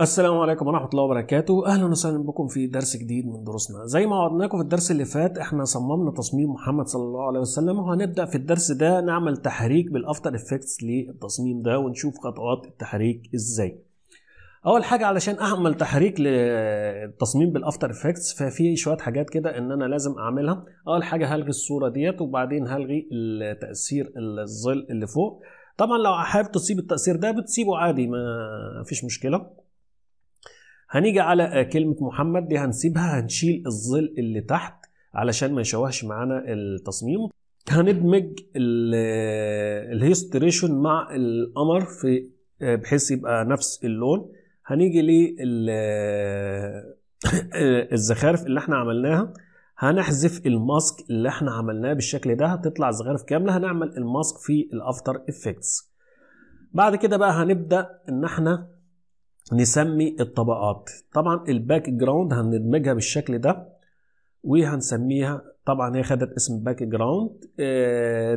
السلام عليكم ورحمة الله وبركاته أهلا وسهلا بكم في درس جديد من دروسنا زي ما وعدناكم في الدرس اللي فات احنا صممنا تصميم محمد صلى الله عليه وسلم وهنبدأ في الدرس ده نعمل تحريك بالأفتر افكتس للتصميم ده ونشوف خطوات التحريك ازاي اول حاجه علشان اعمل تحريك للتصميم بالافتر افكتس ففي شويه حاجات كده ان انا لازم اعملها اول حاجه هلغي الصوره ديت وبعدين هلغي التاثير الظل اللي فوق طبعا لو حابب تسيب التاثير ده بتسيبه عادي ما فيش مشكله هنيجي على كلمه محمد دي هنسيبها هنشيل الظل اللي تحت علشان ما يشوهش معانا التصميم هندمج الهيستريشن مع القمر في بحيث يبقى نفس اللون هنيجي للزخارف آه، اللي احنا عملناها هنحذف الماسك اللي احنا عملناه بالشكل ده هتطلع زخارف كامله هنعمل الماسك في الافتر افكتس بعد كده بقى هنبدا ان احنا نسمي الطبقات طبعا الباك جراوند هندمجها بالشكل ده وهنسميها طبعا هي خدت اسم باك آه، جراوند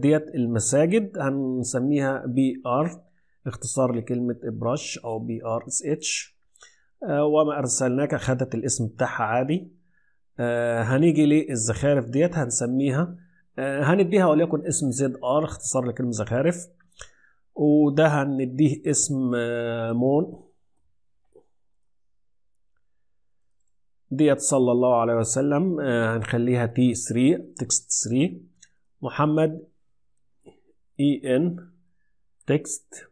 ديت المساجد هنسميها بي ارت اختصار لكلمة برش أو بي ار اس اتش وما أرسلناك خدت الاسم بتاعها عادي آه، هنيجي للزخارف ديت هنسميها آه، هنديها وليكن اسم زد ار اختصار لكلمة زخارف وده هنديه اسم آه، مون ديت صلى الله عليه وسلم هنخليها تي 3 تكست 3 محمد اي ان تكست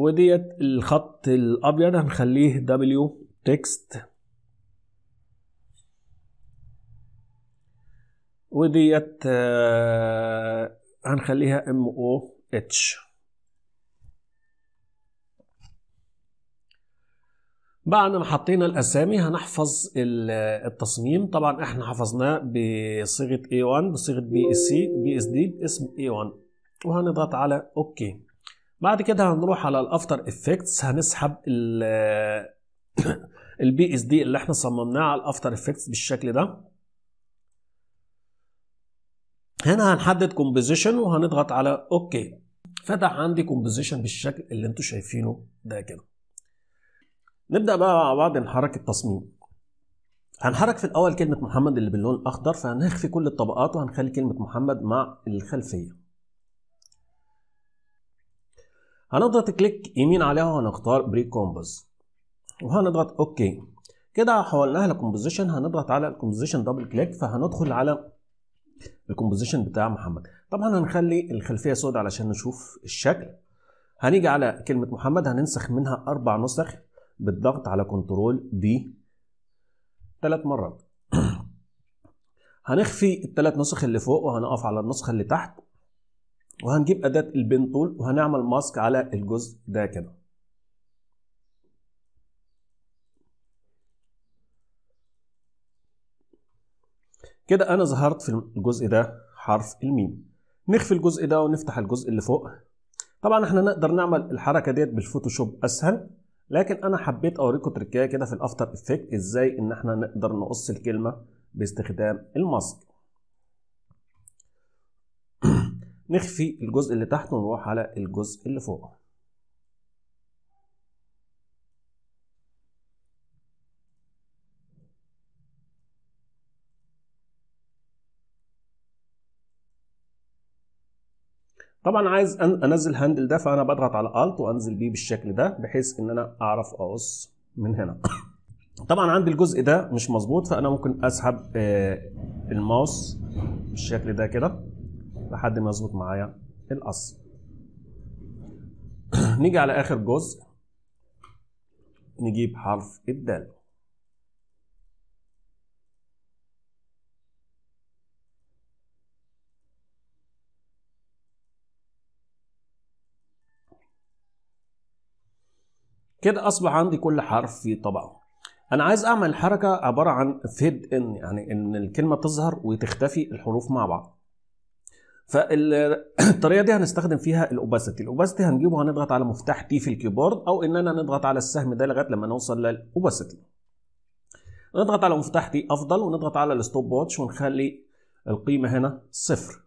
وديت الخط الابيض هنخليه دبليو تكست وديت آه، هنخليها ام او اتش بعد ما حطينا الاسامي هنحفظ التصميم طبعا احنا حفظناه بصيغه A1 بصيغه بي اس سي بي اس دي باسم A1 وهنضغط على اوكي OK. بعد كده هنروح على الافتر افكتس هنسحب البي اس دي اللي احنا صممناه على الافتر افكتس بالشكل ده هنا هنحدد كومبوزيشن وهنضغط على اوكي فتح عندي كومبوزيشن بالشكل اللي انتم شايفينه ده كده نبدا بقى مع بعض نحرك التصميم هنحرك في الاول كلمه محمد اللي باللون الاخضر فهنخفي كل الطبقات وهنخلي كلمه محمد مع الخلفيه هنضغط كليك يمين عليها وهنختار بري كومبوز وهنضغط اوكي كده حولناها لكومبوزيشن هنضغط على الكومبوزيشن دبل كليك فهندخل على الكومبوزيشن بتاع محمد طبعا هنخلي الخلفيه سود علشان نشوف الشكل هنيجي على كلمه محمد هننسخ منها اربع نسخ بالضغط على كنترول بي ثلاث مرات هنخفي الثلاث نسخ اللي فوق وهنقف على النسخه اللي تحت وهنجيب أداة البين تول وهنعمل ماسك على الجزء ده كده كده أنا ظهرت في الجزء ده حرف الميم نخفي الجزء ده ونفتح الجزء اللي فوق طبعا احنا نقدر نعمل الحركة ديت بالفوتوشوب أسهل لكن أنا حبيت أوريكم تركاية كده في الأفتر إفكت إزاي إن احنا نقدر نقص الكلمة باستخدام الماسك نخفي الجزء اللي تحت ونروح على الجزء اللي فوق طبعا عايز انزل هاندل ده فانا بضغط على الت وانزل بيه بالشكل ده بحيث ان انا اعرف اقص من هنا طبعا عندي الجزء ده مش مظبوط فانا ممكن اسحب آه، الماوس بالشكل ده كده لحد ما يظبط معايا القص نيجي على آخر جزء نجيب حرف الدال كده أصبح عندي كل حرف في طبقه انا عايز اعمل حركه عباره عن فيد ان يعني ان الكلمه تظهر وتختفي الحروف مع بعض فالطريقه دي هنستخدم فيها الاوباسيتي الاوباسيتي هنجيبه هنضغط على مفتاح تي في الكيبورد او ان انا نضغط على السهم ده لغايه لما نوصل للاوباسيتي نضغط على مفتاح تي افضل ونضغط على الستوب واتش ونخلي القيمه هنا صفر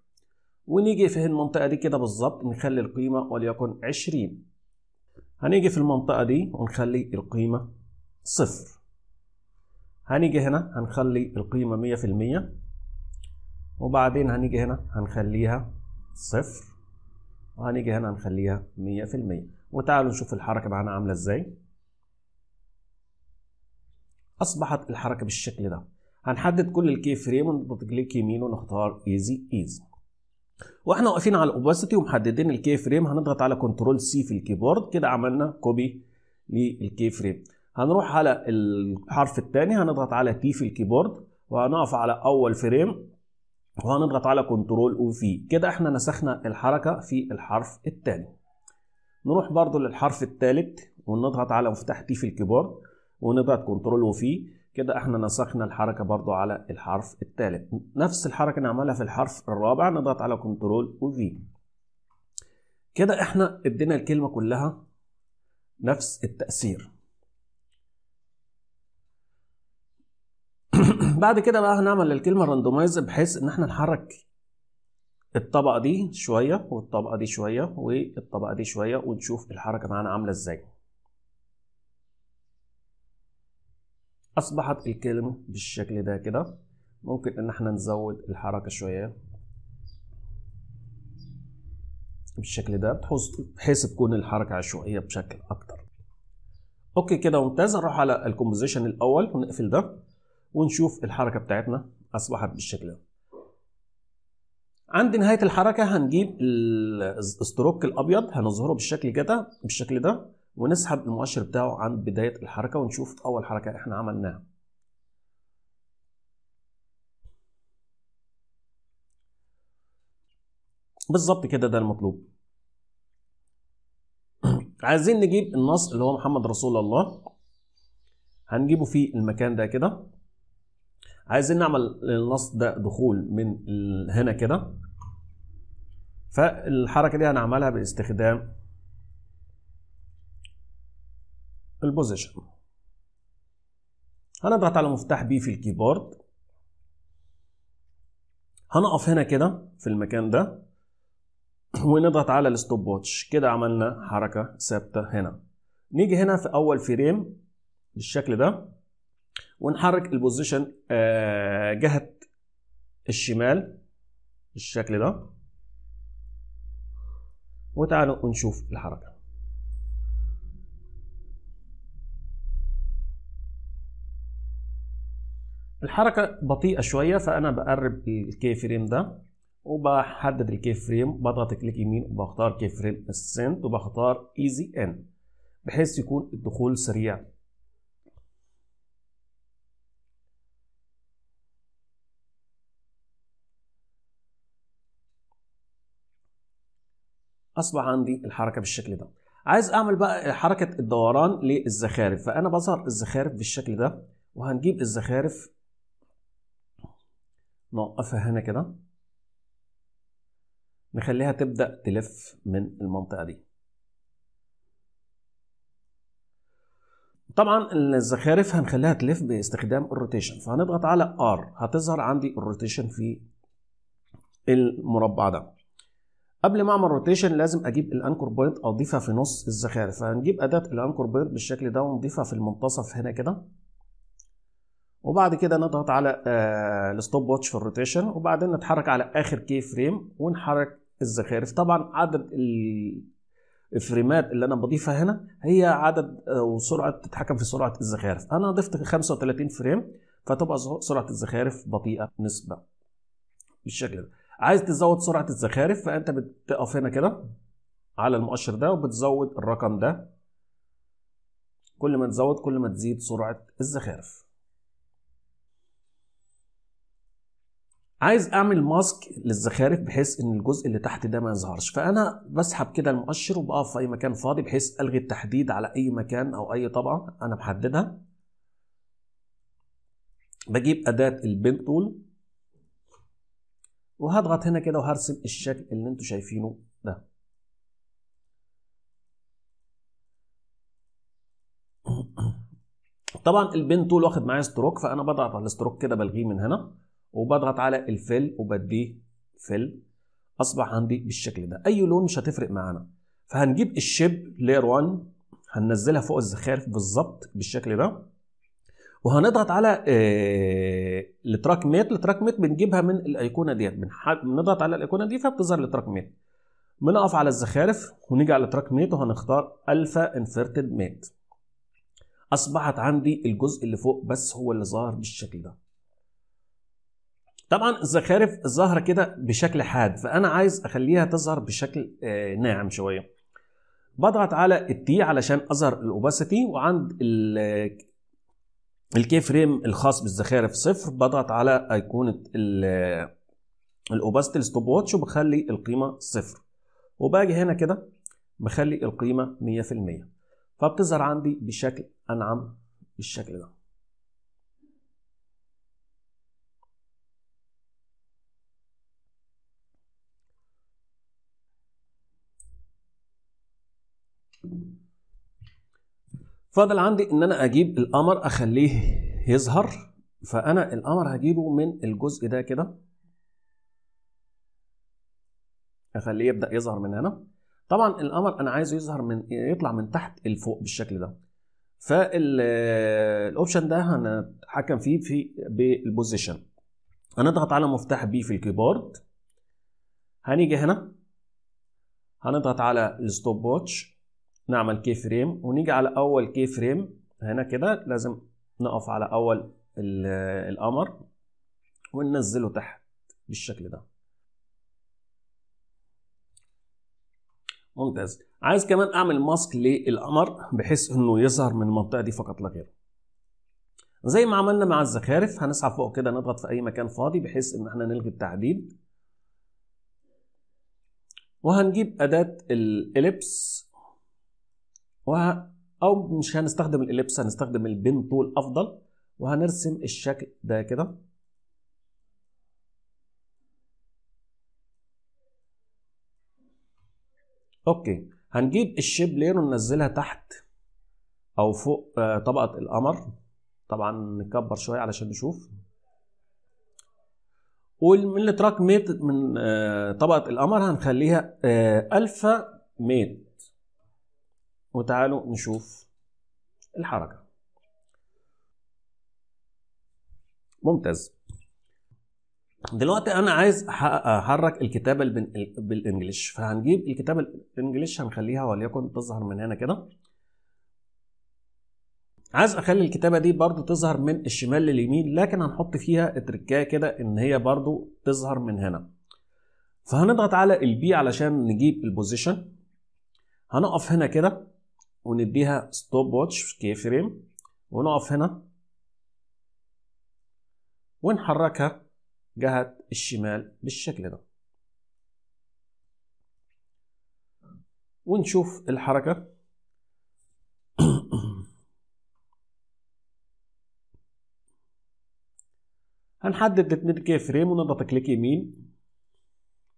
ونيجي في المنطقه دي كده بالظبط نخلي القيمه وليكن 20 هنيجي في المنطقه دي ونخلي القيمه صفر هنيجي هنا هنخلي القيمه 100% وبعدين هنيجي هنا هنخليها صفر وهنيجي هنا هنخليها 100% وتعالوا نشوف الحركة معانا عاملة ازاي أصبحت الحركة بالشكل ده هنحدد كل الكي فريم ونضغط كليك يمين ونختار ايزي ايزي واحنا واقفين على الاوباسيتي ومحددين الكي فريم هنضغط على كنترول سي في الكيبورد كده عملنا كوبي للكي فريم هنروح على الحرف الثاني هنضغط على تي في الكيبورد وهنقف على اول فريم وهنضغط على كنترول في كده احنا نسخنا الحركة في الحرف الثاني نروح برضو للحرف الثالث ونضغط على مفتاح تي في الكيبورد ونضغط كنترول وفي كده احنا نسخنا الحركة برضو على الحرف الثالث نفس الحركة نعملها في الحرف الرابع نضغط على كنترول وفي كده احنا ادينا الكلمة كلها نفس التأثير بعد كده بقى هنعمل الكلمه الراندومايز بحيث ان احنا نحرك الطبقه دي شويه والطبقه دي شويه والطبقه دي شويه ونشوف الحركه معانا عامله ازاي اصبحت الكلمه بالشكل ده كده ممكن ان احنا نزود الحركه شويه بالشكل ده بحيث تكون الحركه عشوائيه بشكل اكتر اوكي كده ممتاز نروح على الكومبوزيشن الاول ونقفل ده ونشوف الحركه بتاعتنا اصبحت بالشكل ده عند نهايه الحركه هنجيب الاستروك الابيض هنظهره بالشكل كده بالشكل ده ونسحب المؤشر بتاعه عند بدايه الحركه ونشوف اول حركه احنا عملناها بالظبط كده ده المطلوب عايزين نجيب النص اللي هو محمد رسول الله هنجيبه في المكان ده كده عايزين نعمل للنص ده دخول من هنا كده فالحركه دي هنعملها باستخدام البوزيشن هنضغط على مفتاح بي في الكيبورد هنقف هنا كده في المكان ده ونضغط على الستوب واتش كده عملنا حركه ثابته هنا نيجي هنا في اول فريم بالشكل ده ونحرك البوزيشن آه، جهه الشمال بالشكل ده وتعالوا نشوف الحركه الحركه بطيئه شويه فانا بقرب الكي فريم ده وبحدد الكي فريم بضغط كليك يمين وبختار كي فريم السنت وبختار ايزي ان بحيث يكون الدخول سريع اصبح عندي الحركه بالشكل ده عايز اعمل بقى حركه الدوران للزخارف فانا بظهر الزخارف بالشكل ده وهنجيب الزخارف نوقفها هنا كده نخليها تبدا تلف من المنطقه دي طبعا الزخارف هنخليها تلف باستخدام الروتيشن فهنضغط على ار هتظهر عندي الروتيشن في المربع ده قبل ما اعمل روتيشن لازم اجيب الانكور بوينت اضيفها في نص الزخارف فهنجيب اداه الانكور بوينت بالشكل ده ونضيفها في المنتصف هنا كده وبعد كده نضغط على الستوب واتش في الروتيشن وبعدين نتحرك على اخر كي فريم ونحرك الزخارف طبعا عدد الفريمات اللي انا بضيفها هنا هي عدد آه، وسرعه تتحكم في سرعه الزخارف انا ضفت 35 فريم فتبقى سرعه الزخارف بطيئه نسبه بالشكل ده عايز تزود سرعه الزخارف فانت بتقف هنا كده على المؤشر ده وبتزود الرقم ده كل ما تزود كل ما تزيد سرعه الزخارف عايز اعمل ماسك للزخارف بحيث ان الجزء اللي تحت ده ما يظهرش فانا بسحب كده المؤشر وبقف في اي مكان فاضي بحيث الغي التحديد على اي مكان او اي طبقه انا محددها بجيب اداه البين تول وهضغط هنا كده وهرسم الشكل اللي انتم شايفينه ده طبعا البين تول واخد معايا ستروك فانا بضغط على الستروك كده بلغيه من هنا وبضغط على الفل وبديه فل اصبح عندي بالشكل ده اي لون مش هتفرق معانا فهنجيب الشيب لير 1 هننزلها فوق الزخارف بالظبط بالشكل ده وهنضغط على التراك آه، ميت التراك ميت بنجيبها من الايقونه ديت بنضغط على الايقونه دي فبتظهر التراك ميت بنقف على الزخارف ونيجي على التراك ميت وهنختار الفا انفيرتد ميت اصبحت عندي الجزء اللي فوق بس هو اللي ظاهر بالشكل ده طبعا الزخارف ظاهره كده بشكل حاد فانا عايز اخليها تظهر بشكل آه، ناعم شويه بضغط على التي علشان اظهر الاوباسيتي وعند الكي فريم الخاص بالزخارف صفر بضغط على ايقونه الاوباستي الستوب واتش وبخلي القيمه صفر وباجي هنا كده بخلي القيمه 100% فبتظهر عندي بشكل انعم بالشكل ده thank you فاضل عندي ان انا اجيب القمر اخليه يظهر فانا القمر هجيبه من الجزء ده كده اخليه يبدا يظهر من هنا طبعا القمر انا عايزه يظهر من يطلع من تحت لفوق بالشكل ده فالاوبشن ده هنتحكم فيه في بالبوزيشن هنضغط على مفتاح بي في الكيبورد هنيجي هنا هنضغط على الستوب واتش نعمل كي فريم ونيجي على اول كي فريم هنا كده لازم نقف على اول القمر وننزله تحت بالشكل ده ممتاز عايز كمان اعمل ماسك للقمر بحيث انه يظهر من المنطقه دي فقط لا غير زي ما عملنا مع الزخارف هنسحب فوق كده نضغط في اي مكان فاضي بحيث ان احنا نلغي التعديل وهنجيب اداه الاليبس او مش هنستخدم الاليبس هنستخدم البين طول افضل وهنرسم الشكل ده كده اوكي هنجيب الشيب لير وننزلها تحت او فوق آه، طبقه القمر طبعا نكبر شويه علشان نشوف ومن ميت من آه، طبقه القمر هنخليها آه، الفا ميت وتعالوا نشوف الحركة ممتاز دلوقتي انا عايز احرك الكتابة بالانجليش فهنجيب الكتابة الانجلش هنخليها وليكن تظهر من هنا كده عايز اخلي الكتابه دي برضو تظهر من الشمال لليمين لكن هنحط فيها تركايه كده ان هي برضو تظهر من هنا فهنضغط على البي علشان نجيب البوزيشن هنقف هنا كده ونديها ستوب واتش كي فريم ونقف هنا ونحركها جهة الشمال بالشكل ده ونشوف الحركة هنحدد الاتنين كي فريم ونضغط كليك يمين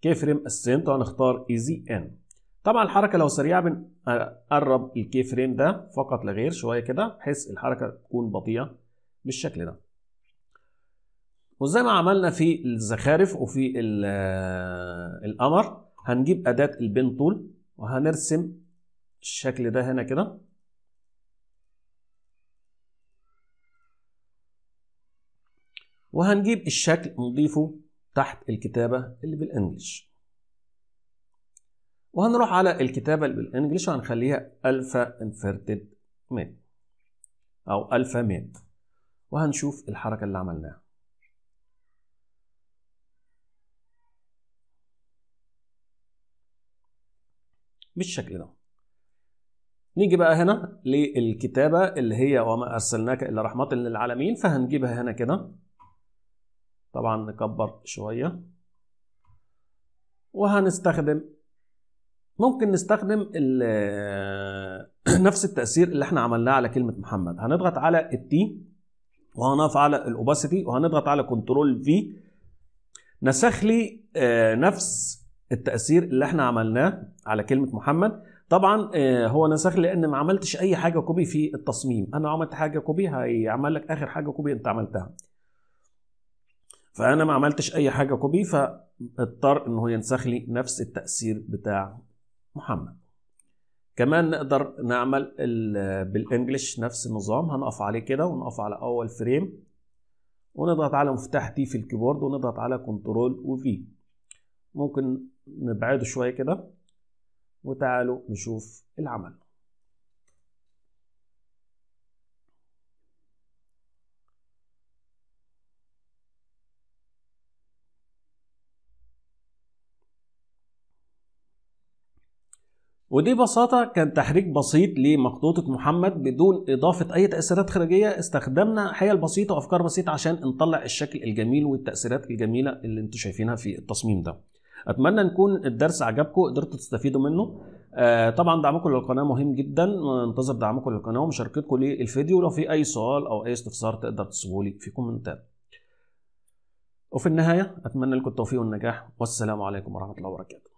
كي فريم السنت وهنختار ايزي ان طبعا الحركه لو سريعه بنقرب الكي فريم ده فقط لا غير شويه كده بحيث الحركه تكون بطيئه بالشكل ده وزي ما عملنا في الزخارف وفي القمر هنجيب اداه البين طول وهنرسم الشكل ده هنا كده وهنجيب الشكل نضيفه تحت الكتابه اللي بالانجلش وهنروح على الكتابة بالانجلش وهنخليها الفا انفيرتد ميد او الفا ميد وهنشوف الحركة اللي عملناها بالشكل ده نيجي بقى هنا للكتابة اللي هي وما أرسلناك إلا رحمة للعالمين فهنجيبها هنا كده طبعا نكبر شوية وهنستخدم ممكن نستخدم آه، نفس التأثير اللي احنا عملناه على كلمة محمد هنضغط على التي وهنقف على الاوباسيتي وهنضغط على كنترول في نسخ لي آه، نفس التأثير اللي احنا عملناه على كلمة محمد طبعا آه، هو نسخ لان ما عملتش اي حاجه كوبي في التصميم انا عملت حاجه كوبي هيعمل لك اخر حاجه كوبي انت عملتها فانا ما عملتش اي حاجه كوبي فاضطر ان هو ينسخ لي نفس التاثير بتاع محمد كمان نقدر نعمل بالانجلش نفس النظام هنقف عليه كده ونقف على اول فريم ونضغط على مفتاح تي في الكيبورد ونضغط على كنترول وفي ممكن نبعده شويه كده وتعالوا نشوف العمل ودي ببساطة كان تحريك بسيط لمخطوطة محمد بدون إضافة أي تأثيرات خارجية استخدمنا حيل بسيطة وأفكار بسيطة عشان نطلع الشكل الجميل والتأثيرات الجميلة اللي أنتم شايفينها في التصميم ده أتمنى نكون الدرس عجبكم قدرتوا تستفيدوا منه آه طبعا دعمكم للقناة مهم جدا ننتظر دعمكم للقناة ومشاركتكم للفيديو لو في أي سؤال أو أي استفسار تقدر تسيبولي في كومنتات وفي النهاية أتمنى لكم التوفيق والنجاح والسلام عليكم ورحمة الله وبركاته